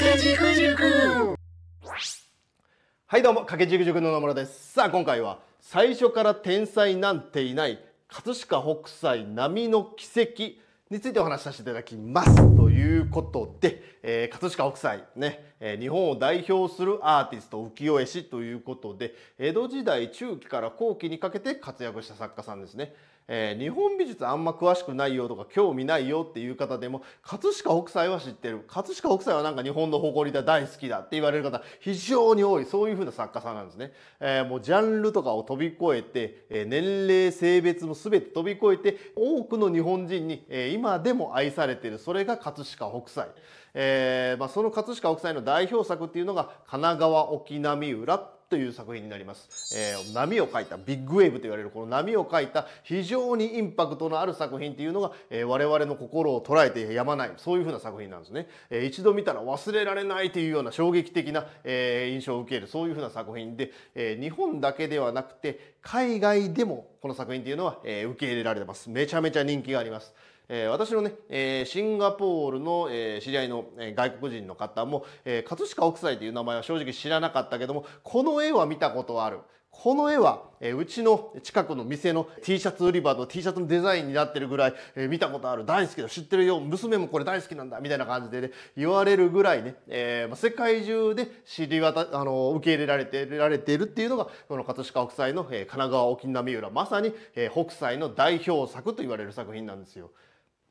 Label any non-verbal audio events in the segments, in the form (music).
はいどうも掛軸塾の野村ですさあ今回は最初から天才なんていない葛飾北斎波の奇跡についてお話しさせていただきますということで、えー、葛飾北斎ね、えー、日本を代表するアーティスト浮世絵師ということで江戸時代中期から後期にかけて活躍した作家さんですね。えー、日本美術あんま詳しくないよとか興味ないよっていう方でも葛飾北斎は知ってる葛飾北斎はなんか日本の誇りだ大好きだって言われる方非常に多いそういうふうな作家さんなんですね、えー、もうジャンルとかを飛び越えて、えー、年齢性別も全て飛び越えて多くの日本人に、えー、今でも愛されてるそれが葛飾北斎、えーまあ、その葛飾北斎の代表作っていうのが「神奈川沖浪裏」という作品になります、えー、波を描いたビッグウェーブと言われるこの波を描いた非常にインパクトのある作品っていうのが、えー、我々の心を捉えてやまないそういうふうな作品なんですね、えー、一度見たら忘れられないというような衝撃的な、えー、印象を受けるそういうふうな作品で、えー、日本だけではなくて海外でもこの作品っていうのは、えー、受け入れられてますめちゃめちゃ人気がありますえー、私のね、えー、シンガポールの、えー、知り合いの、えー、外国人の方も、えー、葛飾北斎という名前は正直知らなかったけどもこの絵は見たことある。この絵は、えー、うちの近くの店の T シャツ売り場の T シャツのデザインになってるぐらい、えー、見たことある大好きだ知ってるよ娘もこれ大好きなんだみたいな感じでね言われるぐらいね、えーまあ、世界中で知り渡あの受け入れられてられているっていうのがこの葛飾北斎の、えー、神奈川沖浪浦まさに、えー、北斎の代表作と言われる作品なんですよ。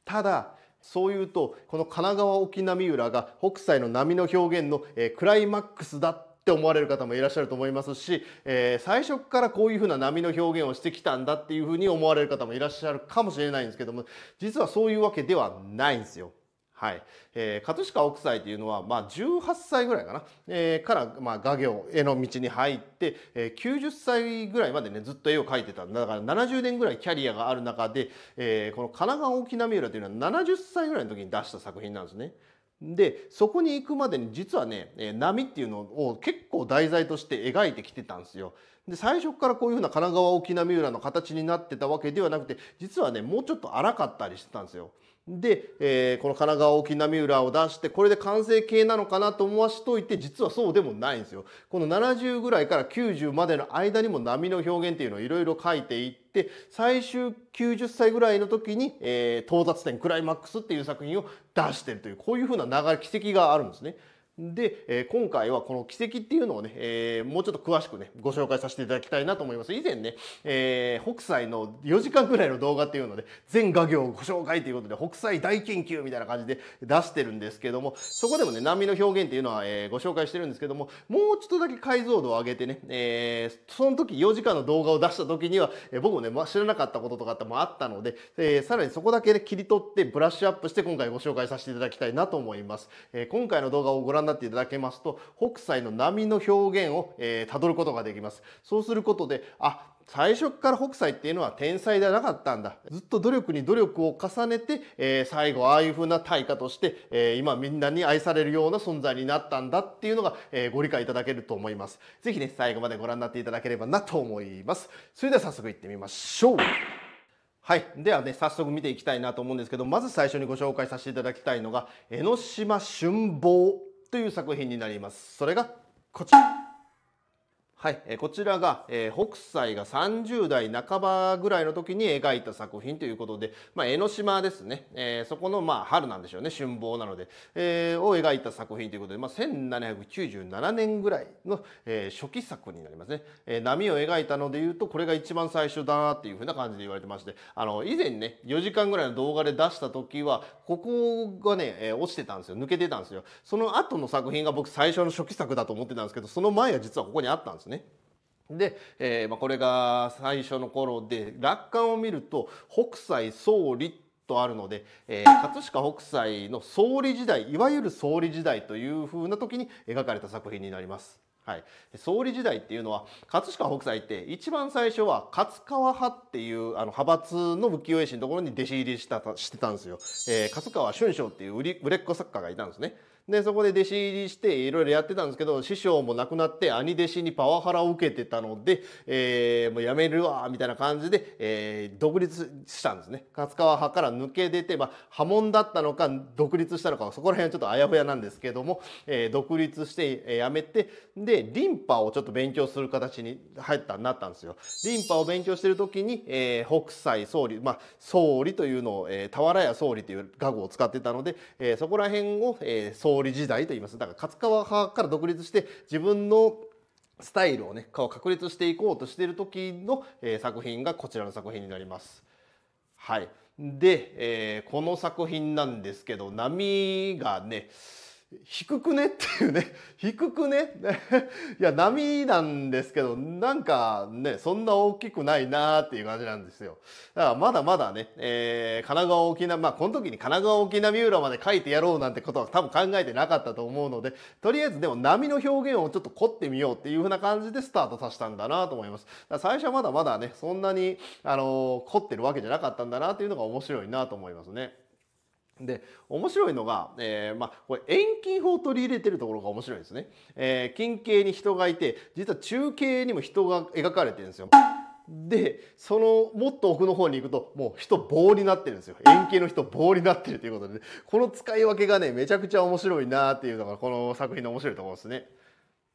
ただそういうとこの神奈川沖波浦が北斎の波の表現の、えクライマックスだって思われる方もいらっしゃると思いますし、えー、最初からこういうふうな波の表現をしてきたんだっていうふうに思われる方もいらっしゃるかもしれないんですけども実はそういうわけではないんですよ。はい、えー、葛飾北斎というのは、まあ、18歳ぐらいかな、えー、から、まあ、画業絵の道に入って、えー、90歳ぐらいまでねずっと絵を描いてたんだから70年ぐらいキャリアがある中で、えー、この「神奈川沖浪浦」というのは70歳ぐらいの時に出した作品なんですね。でそこに行くまでに実はね波っていうのを結構題材として描いてきてたんですよ。で最初からこういうふうな神奈川沖浪浦の形になってたわけではなくて実はねもうちょっと荒かったりしてたんですよ。で、えー、この神奈川沖浪浦を出してこれで完成形なのかなと思わしといて実はそうでもないんですよ。この70ぐらいから90までの間にも波の表現っていうのをいろいろ書いていって最終90歳ぐらいの時に、えー、到達点クライマックスっていう作品を出してるというこういうふうな流れ軌跡があるんですね。で、えー、今回はこの奇跡っていうのをね、えー、もうちょっと詳しくね、ご紹介させていただきたいなと思います。以前ね、えー、北斎の4時間ぐらいの動画っていうので、全画業をご紹介ということで、北斎大研究みたいな感じで出してるんですけども、そこでもね、波の表現っていうのは、えー、ご紹介してるんですけども、もうちょっとだけ解像度を上げてね、えー、その時4時間の動画を出した時には、えー、僕もね、まあ、知らなかったこととかってもあったので、えー、さらにそこだけで切り取ってブラッシュアップして今回ご紹介させていただきたいなと思います。えー、今回の動画をご覧なっていただけますと北斎の波の表現を、えー、辿ることができます。そうすることであ最初から北斎っていうのは天才ではなかったんだ。ずっと努力に努力を重ねて、えー、最後ああいう風な対価として、えー、今みんなに愛されるような存在になったんだっていうのが、えー、ご理解いただけると思います。ぜひね、最後までご覧になっていただければなと思います。それでは早速いってみましょう。はい。ではね、早速見ていきたいなと思うんですけど、まず最初にご紹介させていただきたいのが、江ノ島春望という作品になりますそれがこちらはい、えこちらが、えー、北斎が30代半ばぐらいの時に描いた作品ということで、まあ、江ノ島ですね、えー、そこの、まあ、春なんでしょうね春望なので、えー、を描いた作品ということで、まあ、1797年ぐらいの、え初期作になりますね、え波を描いたのでいうとこれが一番最初だなっていうふうな感じで言われてましてあの以前ね4時間ぐらいの動画で出した時はここがね、え落ちてたんですよ抜けてたんですよその後の作品が僕最初の初期作だと思ってたんですけどその前が実はここにあったんですねね。で、えーまあ、これが最初の頃で楽観を見ると北斎総理とあるので、えー、葛飾北斎の総理時代いわゆる総理時代というふうな時に描かれた作品になります。はい、総理時代っていうのは葛飾北斎って一番最初は勝川派っていうあの派閥の浮世絵師のところに弟子入りしたしてたんですよ。えー、勝川春章っていう売れっ子作家がいたんですね。でそこで弟子入りしていろいろやってたんですけど師匠も亡くなって兄弟子にパワハラを受けてたので、えー、もうやめるわみたいな感じで、えー、独立したんですね勝川派から抜け出て、まあ、波紋だったのか独立したのかそこら辺はちょっとあやふやなんですけども、えー、独立してやめてでリンパをちょっと勉強する形に入ったなったんですよ。リンパを勉強してる時に、えー、北斎総理、まあ、総理というのを、えー、俵屋総理という画具を使ってたので、えー、そこら辺を、えー、総理勝利時代と言いますだから勝川派から独立して自分のスタイルをね顔確立していこうとしている時の、え作品がこちらの作品になります。はい、で、えー、この作品なんですけど波がね低くねっていうね、低くね (laughs) いや、波なんですけど、なんかね、そんな大きくないなーっていう感じなんですよ。だからまだまだね、えー、神奈川沖縄、まあこの時に神奈川沖浪浦まで書いてやろうなんてことは多分考えてなかったと思うので、とりあえずでも波の表現をちょっと凝ってみようっていう風な感じでスタートさせたんだなと思います。最初はまだまだね、そんなに、あのー、凝ってるわけじゃなかったんだなっていうのが面白いなと思いますね。で面白いのが、えーまあ、これ遠近法取り入れてるところが面白いですね、えー、近景に人がいて実は中景にも人が描かれてるんですよでそのもっと奥の方に行くともう人棒になってるんですよ円形の人棒になってるということで、ね、この使い分けがねめちゃくちゃ面白いなっていうのがこの作品の面白いところですね。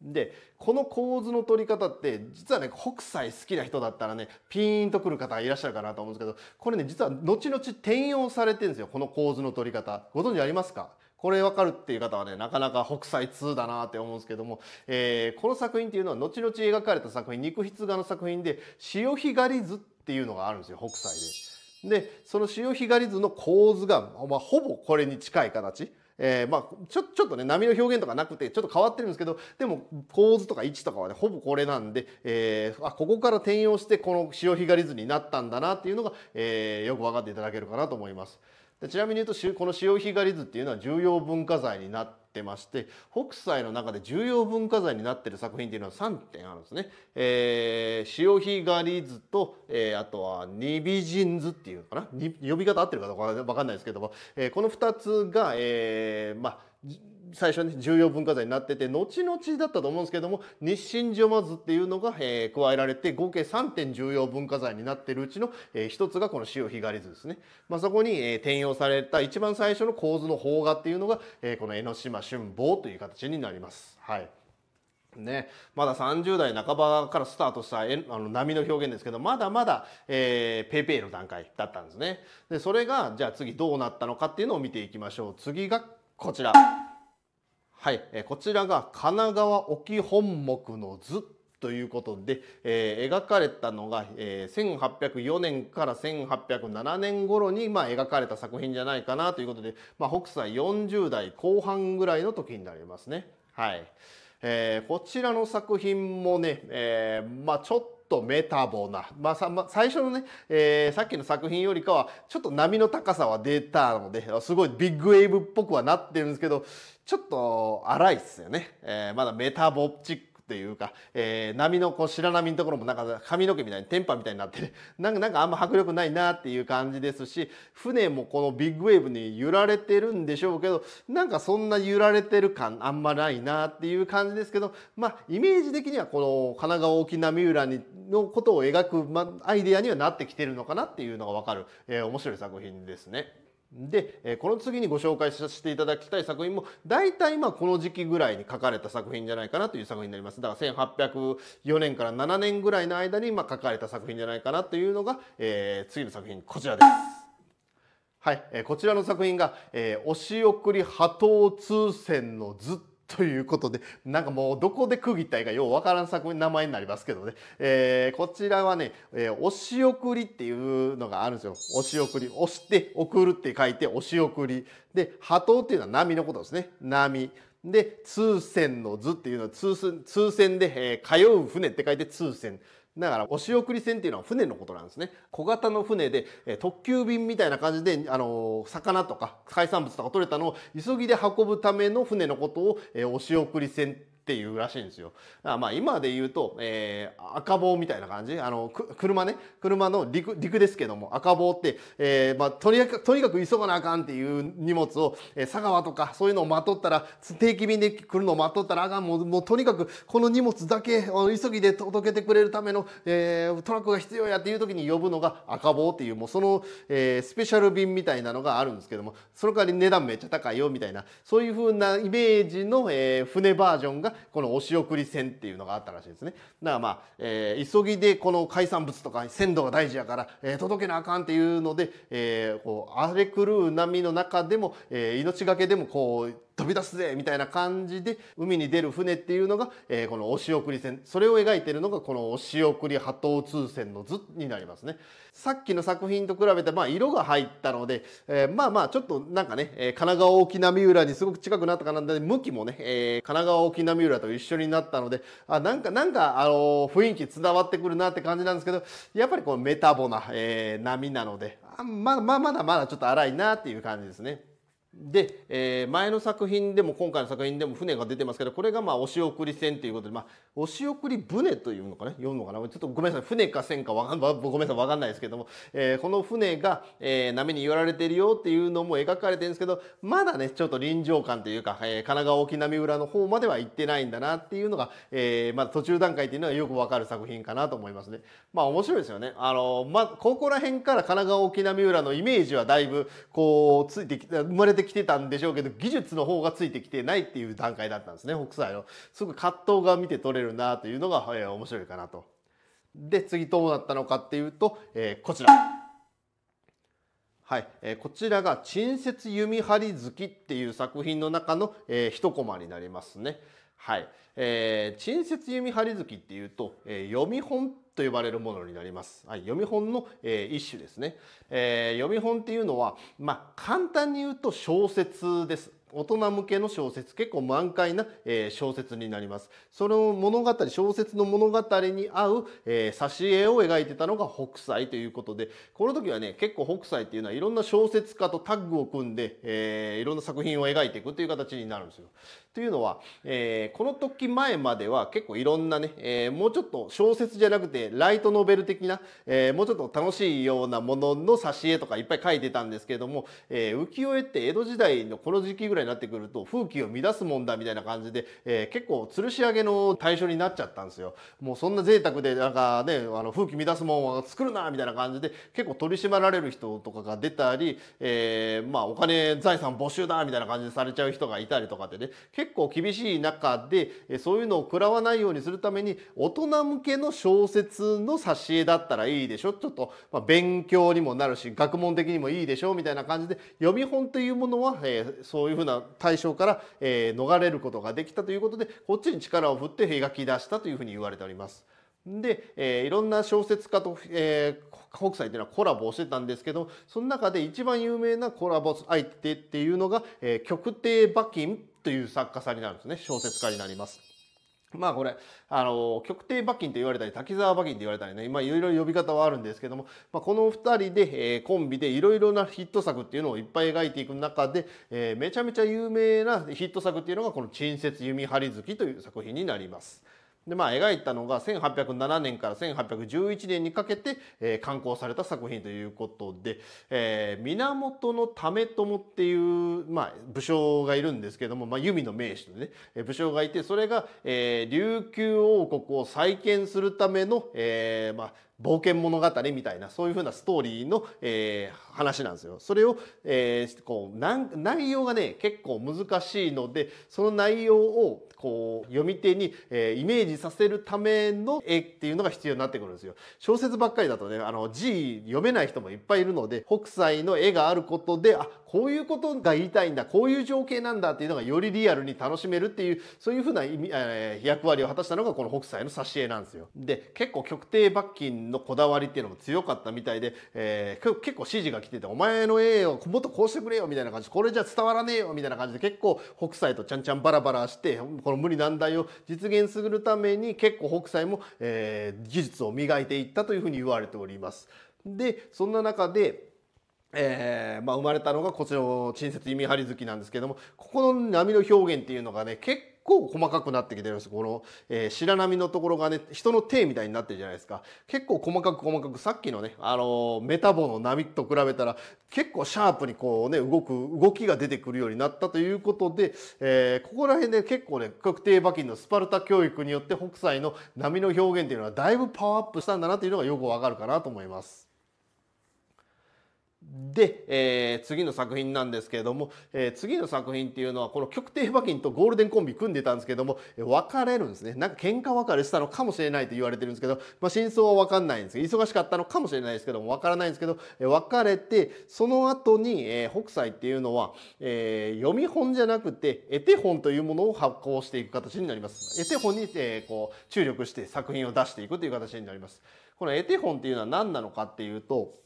でこの構図の取り方って実はね北斎好きな人だったらねピーンとくる方がいらっしゃるかなと思うんですけどこれね実は後々転用されてるんですよこの構図の取り方ご存知ありますかこれわかるっていう方はねなかなか北斎2だなって思うんですけども、えー、この作品っていうのは後々描かれた作品肉筆画の作品で潮干狩り図っていうのがあるんですよ北斎で。でその潮干狩り図の構図が、まあ、ほぼこれに近い形。えー、まあちょちょっとね波の表現とかなくてちょっと変わってるんですけどでも構図とか位置とかはねほぼこれなんで、えー、あここから転用してこの潮干狩り図になったんだなっていうのが、えー、よく分かっていただけるかなと思います。でちなみに言うとこの潮干狩り図っていうのは重要文化財になってってまして北斎の中で重要文化財になってる作品っていうのは3点あるんですね。えー、潮干狩り図と、えー、あとはニビジン図っていうのかな呼び方合ってるかどうか分かんないですけども、えー、この2つが、えー、まあ最初に重要文化財になってて後々だったと思うんですけども日清ジョマズっていうのが、えー、加えられて合計3点重要文化財になってるうちの、えー、一つがこの潮干狩り図ですね、まあ、そこに、えー、転用された一番最初の構図の邦画っていうのが、えー、この江ノ島春望という形になります。はいね、まだ30代半ばからスタートしたえあの波の表現ですけどまだまだ、えー、ペーペーの段階だったんですねでそれがじゃあ次どうなったのかっていうのを見ていきましょう次がこちら。はい、えこちらが神奈川沖本木の図ということで、えー、描かれたのが、えー、1804年から1807年頃に、まあ、描かれた作品じゃないかなということで、まあ、北斎40代後半ぐらいの時になりますね。はいえー、こちらの作品もね、えまあ、ちょっととメタボな、まあ、さまあ、最初のね、えー、さっきの作品よりかはちょっと波の高さは出たのですごいビッグウェーブっぽくはなってるんですけどちょっと荒いっすよね、えー、まだメタボチックていうか、えー、波のこう白波のところもなんか髪の毛みたいにン波みたいになって (laughs) なんかなんかあんま迫力ないなっていう感じですし船もこのビッグウェーブに揺られてるんでしょうけどなんかそんな揺られてる感あんまないなっていう感じですけどまあイメージ的にはこの神奈川沖波浦にのことを描く、ま、アイデアにはなってきてるのかなっていうのが分かる、えー、面白い作品ですね。でこの次にご紹介させていただきたい作品も大体まあこの時期ぐらいに書かれた作品じゃないかなという作品になりますだから1804年から7年ぐらいの間にまあ書かれた作品じゃないかなというのが、えー、次の作品こちらです。はい、えー、こちらの作品が、えー、押し送り波頭通線の図」ということで、なんかもうどこで区切ったいかようわからん作品名前になりますけどね。えー、こちらはね、えー、お送りっていうのがあるんですよ。押し送り。押して送るって書いて押し送り。で、波頭っていうのは波のことですね。波。で、通船の図っていうのは通船、通船で、えー、通う船って書いて通船。だからお仕送り船っていうのは船のことなんですね小型の船でえ特急便みたいな感じであの魚とか海産物とか取れたのを急ぎで運ぶための船のことをえお仕送り船っていうらしいんですよ。まあ今で言うと、えー、赤棒みたいな感じあの車ね車の陸陸ですけども赤棒って、えーまあ、とにかくとにかく急がなあかんっていう荷物を、えー、佐川とかそういうのをまとったら定期便で来るのをまとったらあかんもうもうとにかくこの荷物だけ急ぎで届けてくれるための、えー、トラックが必要やっていう時に呼ぶのが赤棒っていうもうその、えー、スペシャル便みたいなのがあるんですけどもその代わり値段めっちゃ高いよみたいなそういう風なイメージの、えー、船バージョンがこの押し送り船っていうのがあったらしいですねだからまあ、えー、急ぎでこの海産物とか鮮度が大事やから、えー、届けなあかんっていうので、えー、こう荒れ狂う波の中でも、えー、命がけでもこう飛び出すぜみたいな感じで海に出る船っていうのが、えー、この押し送り船それを描いてるのがこの押し送り波頭通船の図になりますねさっきの作品と比べてまあ色が入ったので、えー、まあまあちょっとなんかね、え神奈川沖浪浦にすごく近くなったかなんで向きもね、え神奈川沖浪浦と一緒になったのであなんかなんかあの雰囲気伝わってくるなって感じなんですけどやっぱりこのメタボな、え波なのであままあまだまだちょっと荒いなっていう感じですね。で、えー、前の作品でも今回の作品でも船が出てますけどこれがまあ押し送り船ということで、まあ、押し送り船というのかね読むのかなちょっとごめんなさい船か船かわかんごめんなさいわかんないですけども、えー、この船が、えー、波に揺られてるよっていうのも描かれてるんですけどまだねちょっと臨場感というか、えー、神奈川沖波裏の方までは行ってないんだなっていうのが、えー、まだ途中段階っていうのはよくわかる作品かなと思いますね。まあ面白いですよね。あのまあここら辺から神奈川沖波裏のイメージはだいぶこうついてき生まれてで来てたんでしょうけど技術の方がついてきてないっていう段階だったんですね北斎のすごく葛藤が見て取れるなというのが、えー、面白いかなと。で次どうなったのかっていうと、えー、こちら。はい、えー、こちらが「陳説弓張月」っていう作品の中の、えー、一コマになりますね。はい、えー、陳説弓張月っていうと、えー、読み本と呼ばれるものになります。はい、読み本の、えー、一種ですね、えー、読み本っていうのは、まあ、簡単に言うと小説です。大人向けの小説結構満開な、えー、小説になりますその物語小説の物語に合う、えー、挿絵を描いてたのが北斎ということでこの時はね結構北斎っていうのはいろんな小説家とタッグを組んで、えー、いろんな作品を描いていくという形になるんですよというのは、えー、この時前までは結構いろんなね、えー、もうちょっと小説じゃなくてライトノベル的な、えー、もうちょっと楽しいようなものの挿絵とかいっぱい書いてたんですけれども、え浮世絵って江戸時代のこの時期ぐらいになってくると風紀を乱すもんだみたいな感じで、え結構吊るし上げの対象になっちゃったんですよ。もうそんな贅沢でなんかねあの風紀乱すもんを作るなみたいな感じで結構取り締まられる人とかが出たり、えまあお金財産没収だみたいな感じでされちゃう人がいたりとかでね結構厳しい中でそういうのを食らわないようにするために大人向けの小説の挿絵だったらいいでしょちょっと、ま勉強にもなるし学問的にもいいでしょみたいな感じで読み本というものは、えそういうふうな対象から、え逃れることができたということでこっちに力を振って描き出したというふうに言われております。で、えー、いろんな小説家と、えー、北斎というのはコラボをしてたんですけどその中で一番有名なコラボ相手っていうのが「えー、極帝馬琴」という作家さんになるんですね。小説家になります。まあこれ、あの、極低馬琴って言われたり、滝沢馬琴って言われたりね、まあいろいろ呼び方はあるんですけども、まあ、この二人で、えー、コンビでいろいろなヒット作っていうのをいっぱい描いていく中で、えー、めちゃめちゃ有名なヒット作っていうのがこの「陳説弓張月」という作品になります。でまあ、描いたのが1807年から1811年にかけて、えー、刊行された作品ということで、えー、源為朝っていう、まあ、武将がいるんですけども、まあ、弓の名手でね、えー、武将がいてそれが、えー、琉球王国を再建するための、えーまあ、冒険物語みたいなそういうふうなストーリーの、えー、話なんですよ。それを、えー、こう内容がね結構難しいのでその内容をこう読み手に、えイメージさせるための絵っていうのが必要になってくるんですよ。小説ばっかりだとねあの字読めない人もいっぱいいるので北斎の絵があることであこういうことが言いたいんだこういう情景なんだっていうのがよりリアルに楽しめるっていうそういうふうな意味、え役割を果たしたのがこの北斎の挿絵なんですよ。で結構極低罰金のこだわりっていうのも強かったみたいで、えー、結構指示が来てて「お前の絵をもっとこうしてくれよ」みたいな感じこれじゃ伝わらねえよみたいな感じで結構北斎とちゃんちゃんバラバラしてこのの無理難題を実現するために結構北斎も、えー、技術を磨いていったというふうに言われております。でそんな中でえーまあ、生まれたのがこちらの「陳説意味張り月」なんですけどもここの波の表現っていうのがね結構細かくなってきてるんですこの、えー、白波のところがね人の手みたいになってるじゃないですか結構細かく細かくさっきのね、あのー、メタボの波と比べたら結構シャープにこうね動く動きが出てくるようになったということで、えー、ここら辺で、ね、結構ね確定馬琴のスパルタ教育によって北斎の波の表現っていうのはだいぶパワーアップしたんだなというのがよくわかるかなと思います。で、えー、次の作品なんですけれども、えー、次の作品っていうのはこの極低馬琴とゴールデンコンビ組んでたんですけども、えー、別れるんですねなんか喧嘩別れしたのかもしれないと言われてるんですけど、まあ、真相は分かんないんです忙しかったのかもしれないですけども分からないんですけど、えー、別れてその後に、えー、北斎っていうのは、えー、読み本じゃなくて絵手本というものを発行していく形になります絵手本に、えー、こう注力して作品を出していくという形になりますこの絵手本っていうのは何なのかっていうと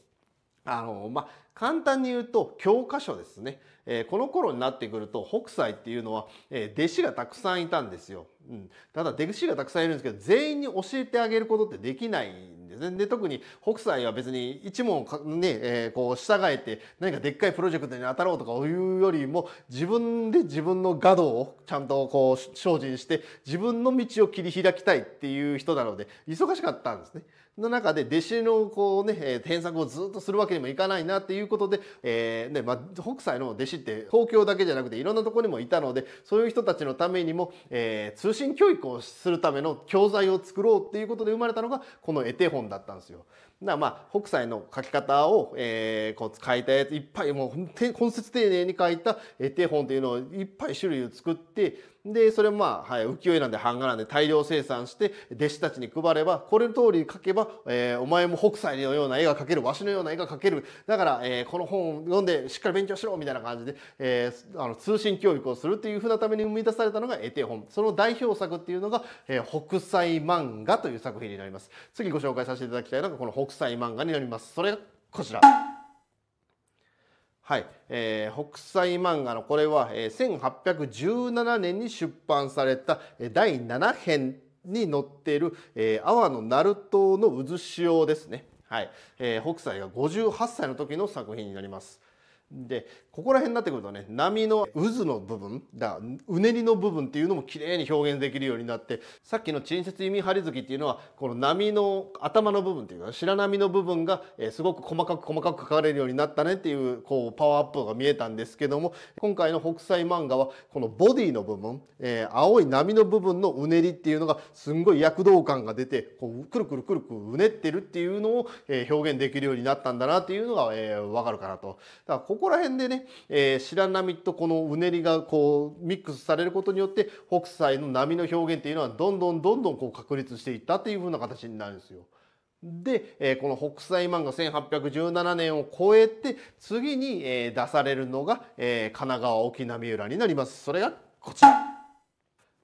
あのまあ、簡単に言うと教科書ですね、えー、この頃になってくると北斎っていうのは、えー、弟子がたくさんいたんですよ、うん、ただ弟子がたくさんいるんですけど全員に教えてあげることってできないんですねで特に北斎は別に一問か、ねえー、こう従えて何かでっかいプロジェクトに当たろうとかいうよりも自分で自分の画道をちゃんとこう精進して自分の道を切り開きたいっていう人なので忙しかったんですね。の中で弟子のこうね、添削をずっとするわけにもいかないなっていうことで、えー、ね、まあ、北斎の弟子って東京だけじゃなくていろんなとこにもいたので、そういう人たちのためにも、えー、通信教育をするための教材を作ろうっていうことで生まれたのが、この絵手本だったんですよ。だまあ、北斎の書き方を、えー、こう書いたやつ、いっぱいもう、本節丁寧に書いた絵手本っていうのをいっぱい種類を作って、でそれもまあ、はい、浮世絵なんで版画なんで大量生産して弟子たちに配ればこれの通り書けば、えー、お前も北斎のような絵が描けるわしのような絵が描けるだから、えー、この本を読んでしっかり勉強しろみたいな感じで、えー、あの通信教育をするっていうふうなために生み出されたのが絵手本その代表作っていうのが、えー、北斎漫画という作品になります次ご紹介させていただきたいのがこの北斎漫画になりますそれがこちらはい、えー、北斎漫画のこれは、えー、1817年に出版された、え第7編に載っている、えー、阿波の鳴門の渦潮ですね。はい、えー、北斎が58歳の時の作品になります。でここら辺になってくるとね波の渦の部分だうねりの部分っていうのも綺麗に表現できるようになってさっきの陳雪弓張月っていうのはこの波の頭の部分っていうか白波の部分が、えすごく細かく細かく描かれるようになったねっていうこうパワーアップが見えたんですけども今回の北斎漫画はこのボディの部分、えー、青い波の部分のうねりっていうのがすんごい躍動感が出てこうくるくるくるくるうねってるっていうのを、え表現できるようになったんだなっていうのが、えー、分かるかなと。だからここら辺でねえー、白波とこのうねりがこうミックスされることによって北斎の波の表現っていうのはどんどんどんどんこう確立していったっていうふうな形になるんですよ。で、えー、この北斎漫画1817年を超えて次に、えー、出されるのが、えー、神奈川沖浪浦になります。それがこちら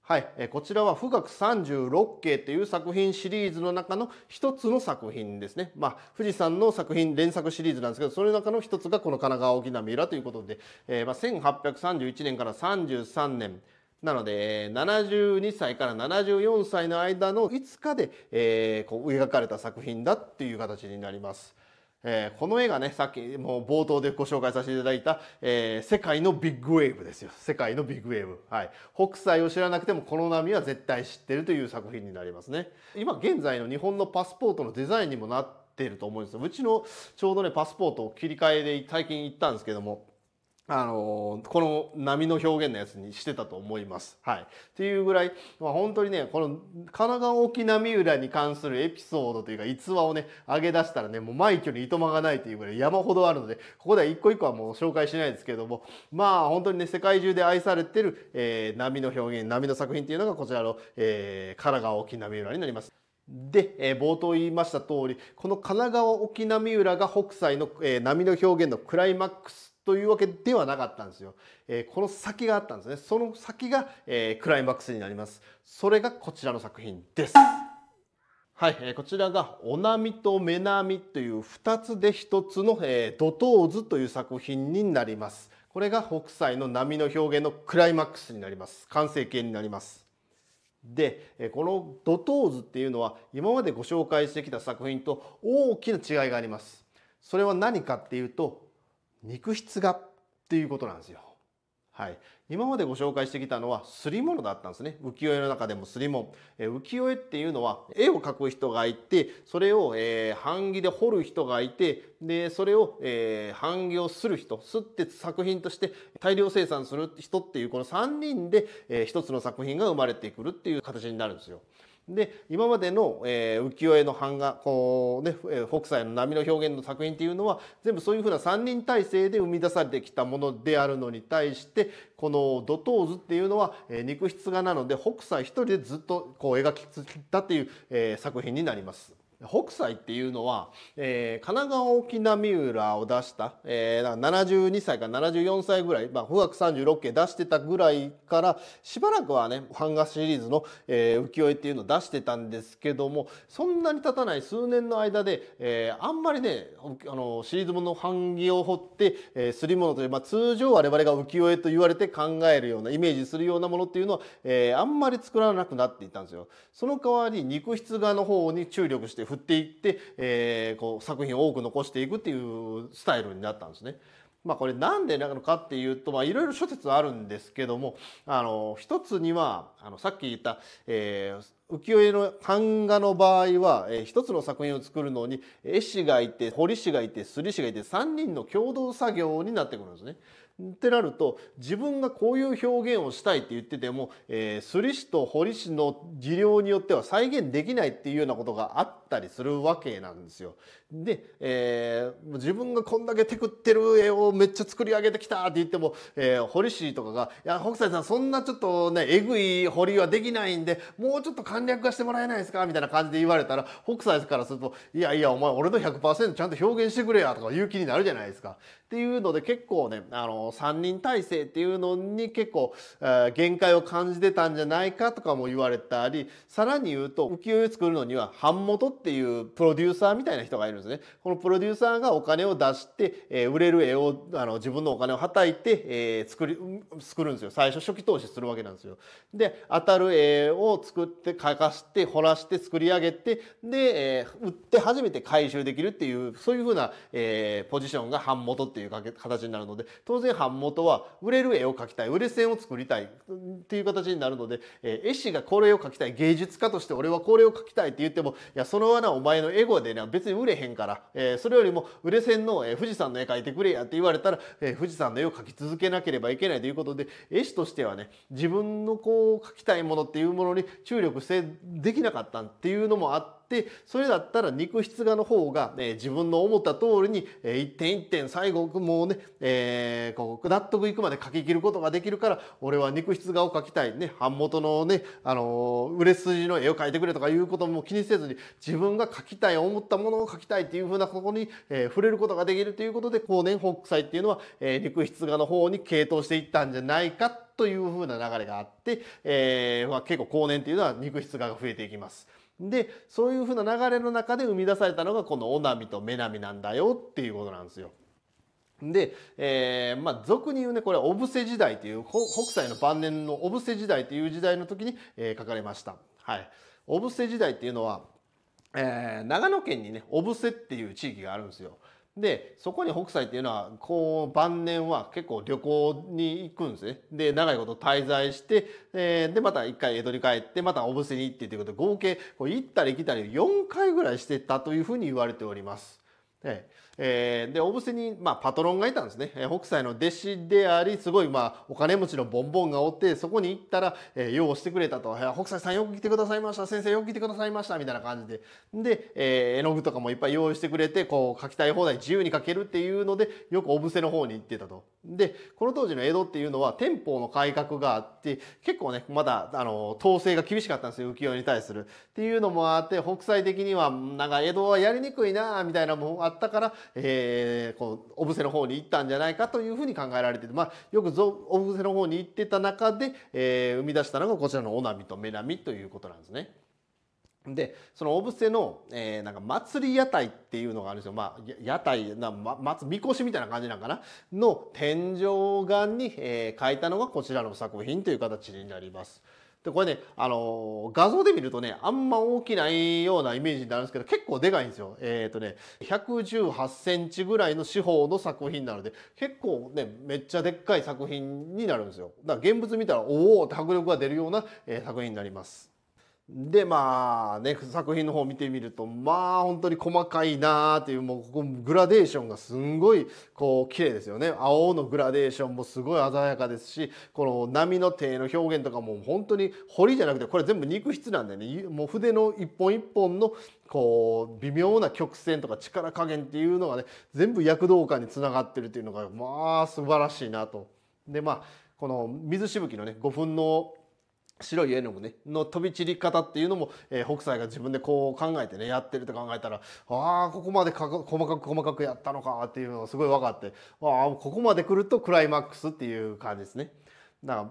はい、えこちらは「富岳十六景」という作品シリーズの中の一つの作品ですね。まあ、富士山の作品連作シリーズなんですけどその中の一つがこの「神奈川沖浪裏」ということで、えー、まあ、1831年から33年なので72歳から74歳の間の5日で、えー、こう描かれた作品だっていう形になります。えー、この絵がね、さっきもう冒頭でご紹介させていただいた、えー、世界のビッグウェーブですよ。世界のビッグウェーブ。はい。北斎を知らなくてもこの波は絶対知ってるという作品になりますね。今現在の日本のパスポートのデザインにもなっていると思うんですよ。うちのちょうどね、パスポートを切り替えで最近行ったんですけども、あのこの波の表現のやつにしてたと思います。はい。っていうぐらい、まあ、本当にね、この神奈川沖波浦に関するエピソードというか逸話をね、上げ出したらね、もう毎挙にいとまがないというぐらい山ほどあるので、ここでは一個一個はもう紹介しないですけども、まあ本当にね、世界中で愛されてる、えー、波の表現、波の作品というのがこちらの、えー、神奈川沖波浦になります。で、えー、冒頭言いました通り、この神奈川沖波浦が北斎の、えー、波の表現のクライマックスというわけではなかったんですよ。えー、この先があったんですね。その先が、えー、クライマックスになります。それがこちらの作品です。はい、えー、こちらが「おなみとめなみ」という2つで1つの「えー、ドトーズ」という作品になります。これが北斎の波の表現のクライマックスになります。完成形になります。でえこの「ドトーズ」っていうのは今までご紹介してきた作品と大きな違いがあります。それは何かっていうと肉質がっていうことなんですよ。はい、今までご紹介してきたのはすり物だったんですね浮世絵の中でもすり物、え浮世絵っていうのは絵を描く人がいてそれを、えー、版木で彫る人がいてでそれを、えー、版木をする人すって作品として大量生産する人っていうこの3人で、えー、1つの作品が生まれてくるっていう形になるんですよ。で今までの、えー、浮世絵の版画こうね、え北斎の波の表現の作品っていうのは全部そういうふうな三人体制で生み出されてきたものであるのに対してこの「土頭図」っていうのは、えー、肉筆画なので北斎一人でずっとこう描き続けたっていう、えー、作品になります。北斎っていうのは、えー、神奈川沖浪浦を出した、えー、だか72歳から74歳ぐらい、まあ、富岳36景」出してたぐらいからしばらくはね版画シリーズの、えー、浮世絵っていうのを出してたんですけどもそんなに経たない数年の間で、えー、あんまりねあのシリーズもの版木を彫って、えー、すり物という、まあ、通常我々が浮世絵と言われて考えるようなイメージするようなものっていうのは、えー、あんまり作らなくなっていたんですよ。その代わり肉筆画の方に注力して振っていって、えー、こう作品を多く残していくっていうスタイルになったんですね。まあ、これなんでなのかっていうといろいろ諸説あるんですけどもあの一つにはあのさっき言った、えー、浮世絵の版画の場合は、えー、一つの作品を作るのに絵師がいて彫師がいて摺り師がいて3人の共同作業になってくるんですね。ってなると自分がこういう表現をしたいって言ってても、えー、摺師と彫り師の技量によっては再現できないっていうようなことがあったりするわけなんですよ。で、えー、自分がこんだけテクってる絵をめっちゃ作り上げてきたって言っても、えー、堀氏とかが「いや北斎さんそんなちょっとねえぐい堀はできないんでもうちょっと簡略化してもらえないですか?」みたいな感じで言われたら北斎からすると「いやいやお前俺の100%ちゃんと表現してくれや」とかいう気になるじゃないですか。っていうので結構ねあの3人体制っていうのに結構、えー、限界を感じてたんじゃないかとかも言われたりさらに言うと浮世絵作るのには版元っていうプロデューサーみたいな人がいるんですですね。このプロデューサーがお金を出して、えー、売れる絵をあの自分のお金をはたいて、えー、作り作るんですよ。最初初期投資するわけなんですよ。で当たる絵を作って描かして掘らして作り上げてで、えー、売って初めて回収できるっていうそういうふうな、えー、ポジションが版元っていう形になるので当然版元は売れる絵を描きたい売れ線を作りたいっていう形になるので、えー、絵師がこれを描きたい芸術家として俺はこれを描きたいって言ってもいやそのはなお前のエゴでな別に売れへんから、えー、それよりも売れ線の、えー、富士山の絵描いてくれやって言われたら、えー、富士山の絵を描き続けなければいけないということで絵師としてはね自分のこう描きたいものっていうものに注力してできなかったっていうのもあってってそれだったら肉筆画の方が、え自分の思った通りに、えー、一点一点最後もうね、えー、こう納得いくまで書き切ることができるから俺は肉筆画を描きたいね版元のね、あのー、売れ筋の絵を描いてくれとかいうことも気にせずに自分が描きたい思ったものを描きたいっていうふうなここに、え触れることができるということで後年北斎っていうのは、え肉筆画の方に傾倒していったんじゃないかというふうな流れがあって、えーまあ、結構後年っていうのは肉筆画が増えていきます。でそういうふうな流れの中で生み出されたのがこのオナミとメナミなんだよっていうことなんですよ。で、えー、まあ俗に言うねこれ小布施時代という北斎の晩年の小布施時代という時代の時に、えー、書かれました。はい、小布施時代っていうのは、えー、長野県にね小布施っていう地域があるんですよ。でそこに北斎っていうのはこう晩年は結構旅行に行くんですね。で長いこと滞在して、えー、でまた一回江戸に帰ってまた小布施に行ってということで合計こう行ったり来たり4回ぐらいしてたというふうに言われております。えー、で、お伏せに、まあ、パトロンがいたんですね。えー、北斎の弟子であり、すごい、まあ、お金持ちのボンボンがおって、そこに行ったら、えー、用してくれたと。北斎さんよく来てくださいました。先生よく来てくださいました。みたいな感じで。で、えー、絵の具とかもいっぱい用意してくれて、こう、書きたい放題自由に書けるっていうので、よくお伏せの方に行ってたと。で、この当時の江戸っていうのは、天法の改革があって、結構ね、まだ、あの、統制が厳しかったんですよ。浮世絵に対する。っていうのもあって、北斎的には、なんか江戸はやりにくいな、みたいなのもあったから、えー、こうお布施の方に行ったんじゃないかというふうに考えられていて、まあ、よくお布施の方に行ってた中で、えー、生み出したのがこちらのオナミとメナミということなんですね。でそのお伏せの、えー、なんか祭り屋台っていうのがあるんですよ、まあ、屋台な、ま、祭みこしみたいな感じなんかなの天井画に、えー、描いたのがこちらの作品という形になります。でこれね、あの画像で見るとねあんま大きないようなイメージになるんですけど結構でかいんですよ。えっ、ー、とね118センチぐらいの四方の作品なので結構ねめっちゃでっかい作品になるんですよ。だから現物見たらおおって迫力が出るような、えー、作品になります。でまあね作品の方見てみるとまあ本当に細かいなあっていうもうここグラデーションがすんごいこう綺麗ですよね青のグラデーションもすごい鮮やかですしこの波の手の表現とかも本当に彫りじゃなくてこれ全部肉質なんでねもう筆の一本一本のこう微妙な曲線とか力加減っていうのがね全部躍動感につながってるっていうのがまあ素晴らしいなと。でまあこの水しぶきのね5分の白い絵の具ねの飛び散り方っていうのも、えー、北斎が自分でこう考えてねやってると考えたらああここまでかか細かく細かくやったのかっていうのがすごい分かってああここまで来るとクライマックスっていう感じですね。だから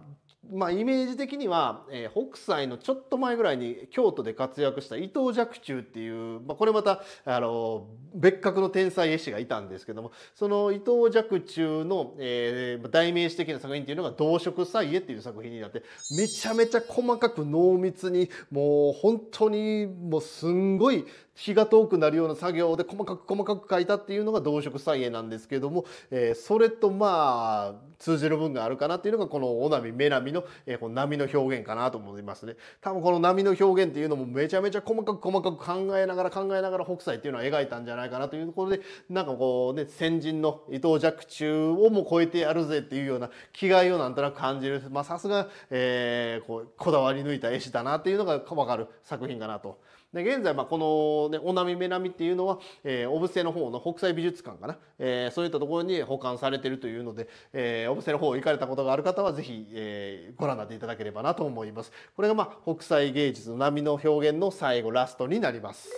まあ、イメージ的には、えー、北斎のちょっと前ぐらいに京都で活躍した伊藤若冲っていう、まあ、これまたあの別格の天才絵師がいたんですけどもその伊藤若冲の、えー、代名詞的な作品っていうのが「動植祭絵」っていう作品になってめちゃめちゃ細かく濃密にもう本当にもうすんごい日が遠くなるような作業で細かく細かく書いたっていうのが動植再現なんですけども、えー、それとまあ通じる分があるかなっていうのがこの尾波女波の,、えー、この波の表現かなと思いますね。多分この波の表現っていうのもめちゃめちゃ細かく細かく考えながら考えながら北斎っていうのは描いたんじゃないかなというところでなんかこうね先人の伊藤若冲をも超えてやるぜっていうような気概をなんとなく感じるまあさすが、えここだわり抜いた絵師だなっていうのが分かる作品かなと。で現在まあこのね、おなみめなみっていうのは、えー、小布施の方の北斎美術館かな、えー、そういったところに保管されてるというので、えー、小布施の方行かれたことがある方は、ぜひ、えー、ご覧になっていただければなと思います。これが、まあ、北斎芸術の波の表現の最後、ラストになります。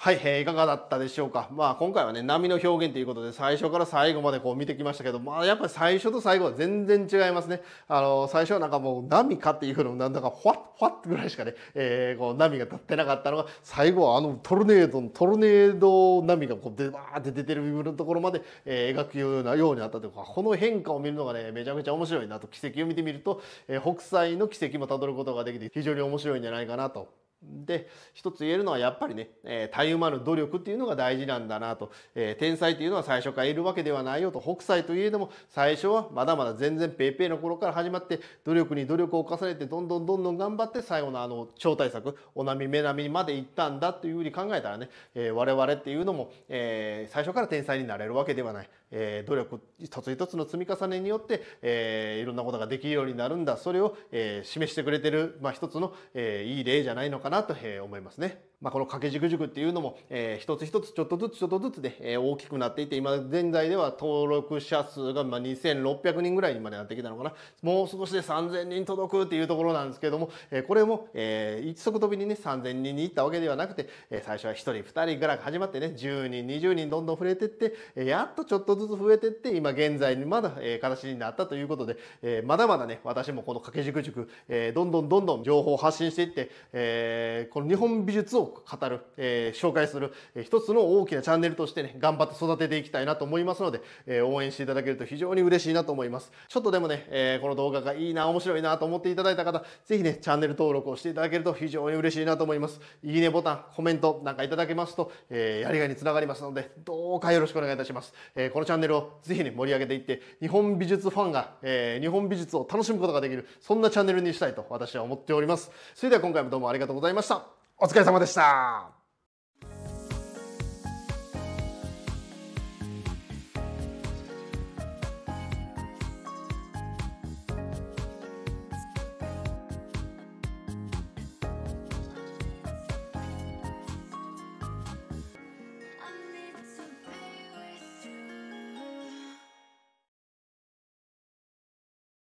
はい、えー、いかがだったでしょうか。まあ今回はね、波の表現ということで、最初から最後までこう見てきましたけど、まあやっぱり最初と最後は全然違いますね。あの、最初はなんかもう波かっていうのもなんだか、ほわっ、ほわってぐらいしかね、えー、こう波が立ってなかったのが、最後はあのトルネードの、トルネード波がこうで、バーって出てる部分のところまで、えー、描くような、ようになったというか、この変化を見るのがね、めちゃめちゃ面白いなと、奇跡を見てみると、えー、北斎の奇跡もたどることができて、非常に面白いんじゃないかなとで一つ言えるのはやっぱりね、えたゆまぬ努力っていうのが大事なんだなと、えー、天才っていうのは最初からいるわけではないよと北斎といえども最初はまだまだ全然ペーペーの頃から始まって努力に努力を重ねてどんどんどんどん頑張って最後のあの超大作おなみめなみまで行ったんだというふうに考えたらね、えー、我々っていうのも、えー、最初から天才になれるわけではない、えー、努力一つ一つの積み重ねによって、えー、いろんなことができるようになるんだそれを、えー、示してくれてる、まあ、一つの、えー、いい例じゃないのかかなと思いますね。まあ、この掛け軸塾っていうのも、えー、一つ一つちょっとずつちょっとずつで、えー、大きくなっていって、今現在では登録者数がまあ2600人ぐらいにまでなってきたのかな。もう少しで3000人届くっていうところなんですけども、えー、これも、えー、一足飛びにね、3000人に行ったわけではなくて、えー、最初は1人、2人から始まってね、10人、20人どんどん増えてって、えー、やっとちょっとずつ増えてって、今現在にまだ、えー、形になったということで、えー、まだまだね、私もこの掛け軸塾、えー、どんどんどんどん情報を発信していって、えー、この日本美術を語る、えー、紹介する、えー、一つの大きなチャンネルとしてね、頑張って育てていきたいなと思いますので、えー、応援していただけると非常に嬉しいなと思います。ちょっとでもね、えー、この動画がいいな、面白いなと思っていただいた方、ぜひね、チャンネル登録をしていただけると非常に嬉しいなと思います。いいねボタン、コメントなんかいただけますと、えー、やりがいにつながりますので、どうかよろしくお願いいたします。えー、このチャンネルをぜひね、盛り上げていって、日本美術ファンが、えー、日本美術を楽しむことができる、そんなチャンネルにしたいと私は思っております。それでは今回もどうもありがとうございました。お疲れ様でした。